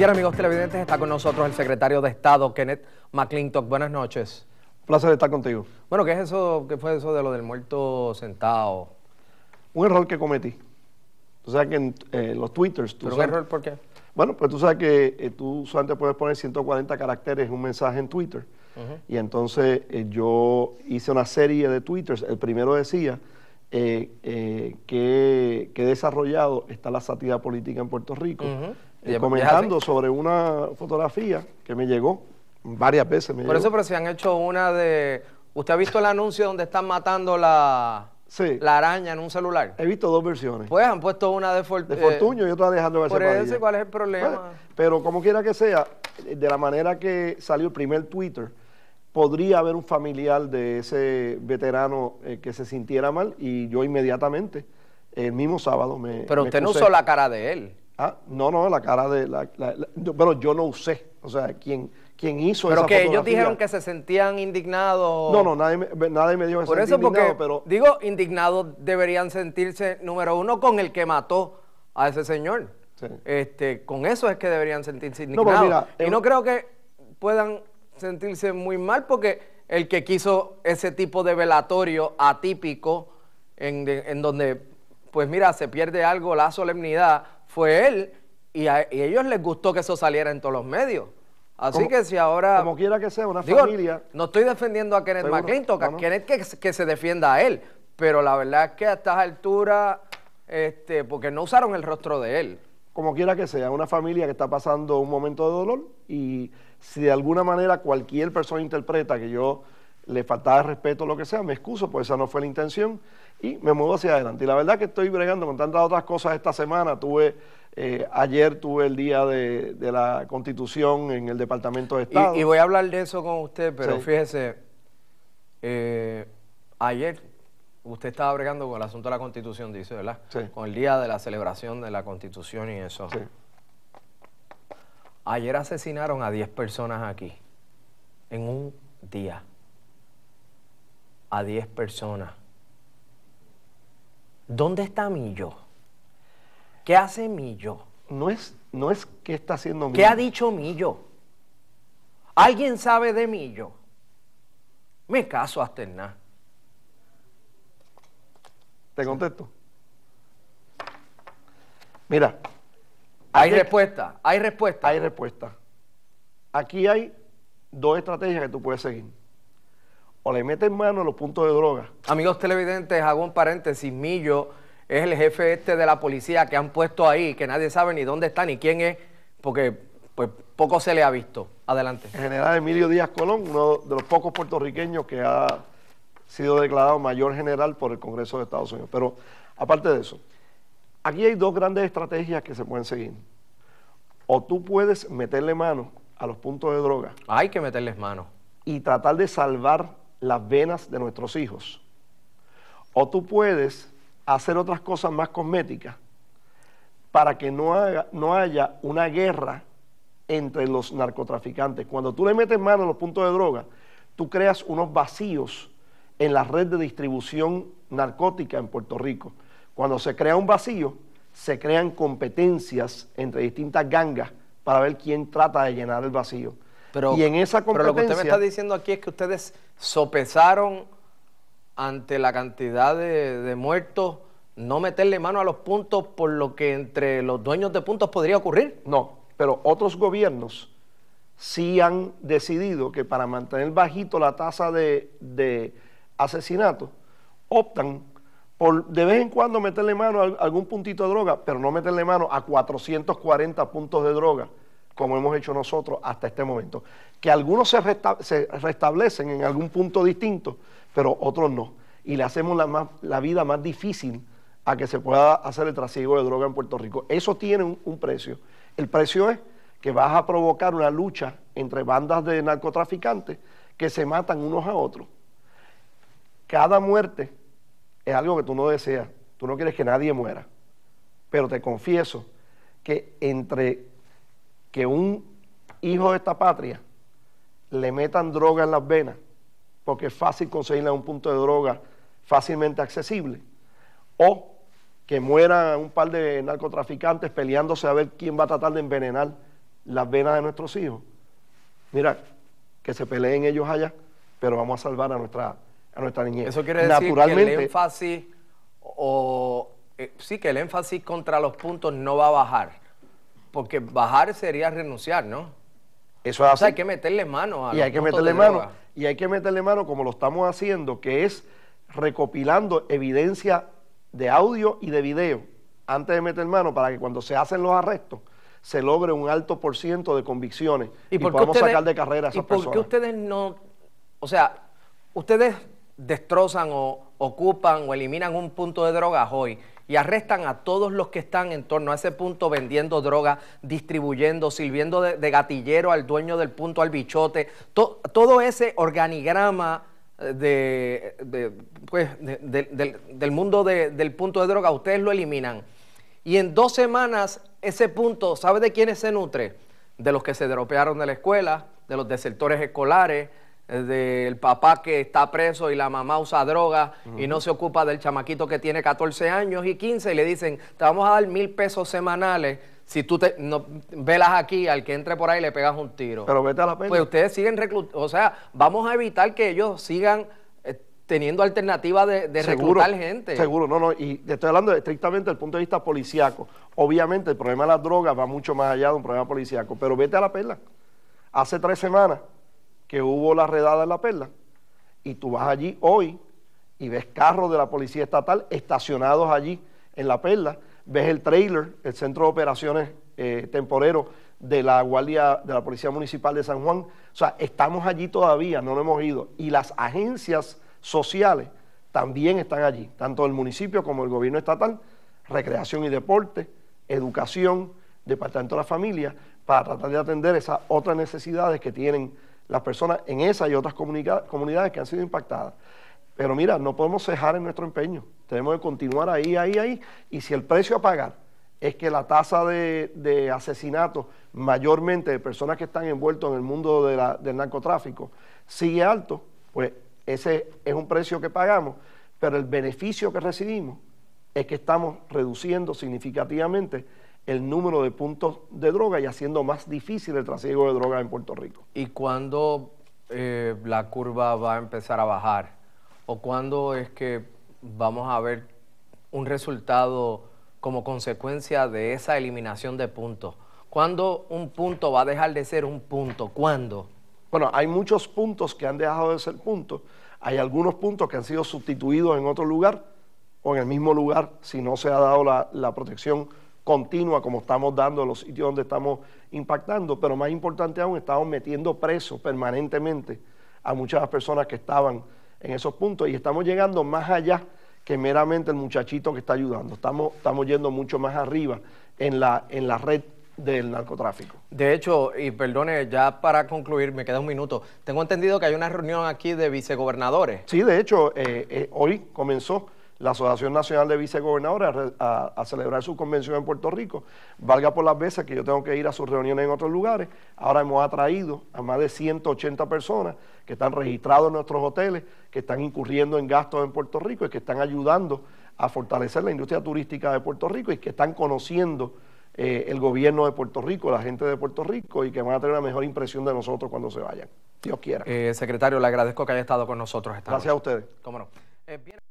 Bien, amigos televidentes, está con nosotros el secretario de Estado, Kenneth McClintock. Buenas noches. Un placer estar contigo. Bueno, ¿qué es eso? ¿Qué fue eso de lo del muerto sentado? Un error que cometí. Tú sabes que en eh, los twitters... Tú ¿Pero un error por qué? Bueno, pues tú sabes que eh, tú solamente puedes poner 140 caracteres en un mensaje en Twitter. Y entonces eh, yo hice una serie de twitters. El primero decía... que, que, desarrollado está la sátira política en Puerto Rico comentando sobre una fotografía que me llegó varias veces. Por eso, pero se han hecho una de... ¿Usted ha visto el anuncio donde están matando la... la araña en un celular. He visto dos versiones. Pues han puesto una de, Fortunio Fortuño eh, y otra de Alejandro Por eso, ¿cuál es el problema? Pues, pero como quiera que sea, de la manera que salió el primer Twitter, podría haber un familiar de ese veterano eh, que se sintiera mal y yo inmediatamente, el mismo sábado me... Pero usted no usó la cara de él. Ah, no, no, la cara de... La, Pero yo no usé, o sea, quien, quien hizo pero que ellos dijeron que se sentían indignados. No, no, nadie, me, nadie me dijo que Por eso porque, pero... digo, indignados deberían sentirse, número uno, con el que mató a ese señor. Este, con eso es que deberían sentirse indignados. y no creo que puedan sentirse muy mal porque el que quiso ese tipo de velatorio atípico en, en donde, pues mira, se pierde algo, la solemnidad fue él y a ellos les gustó que eso saliera en todos los medios. Así que si ahora... Como quiera que sea, una familia... No estoy defendiendo a Kenneth McClintock, Kenneth que, se defienda a él, pero la verdad es que a estas alturas, este, porque no usaron el rostro de él. Como quiera que sea, una familia que está pasando un momento de dolor y si de alguna manera cualquier persona interpreta que yo le faltaba respeto o lo que sea, me excuso, pues esa no fue la intención y me muevo hacia adelante. Y la verdad que estoy bregando con tantas otras cosas esta semana. Tuve eh, ayer tuve el día de, la Constitución en el Departamento de Estado. Y, voy a hablar de eso con usted, pero fíjese, eh, ayer usted estaba bregando con el asunto de la Constitución, dice, ¿verdad? Con el día de la celebración de la Constitución y eso. Ayer asesinaron a 10 personas aquí, en un día a 10 personas. ¿Dónde está mi yo? ¿Qué hace mi yo? No es, no es que está haciendo mi ¿Qué ha dicho Millo? ¿Alguien sabe de Millo? yo? Me caso hasta el nada. ¿Te contesto? Mira. hay respuesta, hay respuesta. Hay respuesta. Aquí hay dos estrategias que tú puedes seguir o le meten mano a los puntos de droga. Amigos televidentes, hago un paréntesis, Millo es el jefe este de la policía que han puesto ahí, que nadie sabe ni dónde está ni quién es, porque pues poco se le ha visto. Adelante. General Emilio Díaz Colón, uno de los pocos puertorriqueños que ha sido declarado mayor general por el Congreso de Estados Unidos. Pero aparte de eso, aquí hay dos grandes estrategias que se pueden seguir. O tú puedes meterle mano a los puntos de droga. Hay que meterles mano. Y tratar de salvar las venas de nuestros hijos. O tú puedes hacer otras cosas más cosméticas para que no, no haya una guerra entre los narcotraficantes. Cuando tú le metes mano a los puntos de droga, tú creas unos vacíos en la red de distribución narcótica en Puerto Rico. Cuando se crea un vacío, se crean competencias entre distintas gangas para ver quién trata de llenar el vacío. Pero, y en esa lo que usted me está diciendo aquí es que ustedes sopesaron ante la cantidad de, muertos no meterle mano a los puntos por lo que entre los dueños de puntos podría ocurrir. No, pero otros gobiernos sí han decidido que para mantener bajito la tasa de, de asesinato, optan por de vez en cuando meterle mano a algún puntito de droga, pero no meterle mano a 440 puntos de droga como hemos hecho nosotros hasta este momento. Que algunos se, restablecen en algún punto distinto, pero otros no. Y le hacemos la, vida más difícil a que se pueda hacer el trasiego de droga en Puerto Rico. Eso tiene un precio. El precio es que vas a provocar una lucha entre bandas de narcotraficantes que se matan unos a otros. Cada muerte es algo que tú no deseas, tú no quieres que nadie muera. Pero te confieso que entre que un hijo de esta patria le metan droga en las venas, porque es fácil conseguirle un punto de droga fácilmente accesible, o que mueran un par de narcotraficantes peleándose a ver quién va a tratar de envenenar las venas de nuestros hijos. Mira, que se peleen ellos allá, pero vamos a salvar a nuestra, a nuestra niñez. Eso quiere decir Naturalmente, eh, sí que el énfasis contra los puntos no va a bajar. Porque bajar sería renunciar, ¿no? Eso es así. hay que meterle mano a Y hay que meterle mano. Y hay que meterle mano como lo estamos haciendo, que es recopilando evidencia de audio y de video antes de meter mano para que cuando se hacen los arrestos se logre un alto por ciento de convicciones y, podamos sacar de carrera a esas ¿y por qué ustedes no, o sea, ustedes destrozan o ocupan o eliminan un punto de drogas hoy y arrestan a todos los que están en torno a ese punto vendiendo droga, distribuyendo, sirviendo de, gatillero al dueño del punto, al bichote, todo ese organigrama eh, pues, de, del, mundo del punto de droga, ustedes lo eliminan. Y en dos semanas ese punto, ¿sabe de quiénes se nutre? De los que se dropearon de la escuela, de los desertores escolares, del papá que está preso y la mamá usa droga y no se ocupa del chamaquito que tiene 14 años y 15 y le dicen, te vamos a dar mil pesos semanales. Si tú te, velas aquí, al que entre por ahí le pegas un tiro. Pero vete a la perla Pues ustedes siguen reclutando. O sea, vamos a evitar que ellos sigan eh, teniendo alternativa de, reclutar gente. Seguro, no, no. Y estoy hablando estrictamente desde el punto de vista policíaco. Obviamente, el problema de las drogas va mucho más allá de un problema policíaco. Pero vete a la perla. Hace tres semanas que hubo la redada en la perla. Y tú vas allí hoy y ves carros de la policía estatal estacionados allí en la perla, ves el trailer, el centro de operaciones eh, temporero de la guardia de la policía municipal de San Juan. O sea, estamos allí todavía, no lo hemos ido. Y las agencias sociales también están allí, tanto el municipio como el gobierno estatal, recreación y deporte, educación, departamento de la familia, para tratar de atender esas otras necesidades que tienen las personas en esas y otras comunidades que han sido impactadas. Pero mira, no podemos cejar en nuestro empeño. Tenemos que continuar ahí, ahí, ahí. Y si el precio a pagar es que la tasa de, de asesinatos, mayormente de personas que están envueltas en el mundo del narcotráfico, sigue alto, pues ese es un precio que pagamos. Pero el beneficio que recibimos es que estamos reduciendo significativamente el número de puntos de droga y haciendo más difícil el trasiego de droga en Puerto Rico. ¿Y cuándo eh, la curva va a empezar a bajar? ¿O cuándo es que vamos a ver un resultado como consecuencia de esa eliminación de puntos? ¿Cuándo un punto va a dejar de ser un punto? ¿Cuándo? Bueno, hay muchos puntos que han dejado de ser puntos. Hay algunos puntos que han sido sustituidos en otro lugar o en el mismo lugar si no se ha dado la, la protección continua como estamos dando los sitios donde estamos impactando, pero más importante aún, estamos metiendo presos permanentemente a muchas personas que estaban en esos puntos y estamos llegando más allá que meramente el muchachito que está ayudando, estamos, estamos yendo mucho más arriba en la, en la red del narcotráfico. De hecho, y perdone, ya para concluir, me queda un minuto, tengo entendido que hay una reunión aquí de vicegobernadores. Sí, de hecho, eh, eh, hoy comenzó la Asociación Nacional de Vicegobernadores a, celebrar su convención en Puerto Rico. Valga por las veces que yo tengo que ir a sus reuniones en otros lugares. Ahora hemos atraído a más de 180 personas que están registrados en nuestros hoteles, que están incurriendo en gastos en Puerto Rico y que están ayudando a fortalecer la industria turística de Puerto Rico y que están conociendo eh, el gobierno de Puerto Rico, la gente de Puerto Rico y que van a tener una mejor impresión de nosotros cuando se vayan. Dios quiera. Eh, secretario, le agradezco que haya estado con nosotros esta Gracias a ustedes. Cómo no. Eh, bien...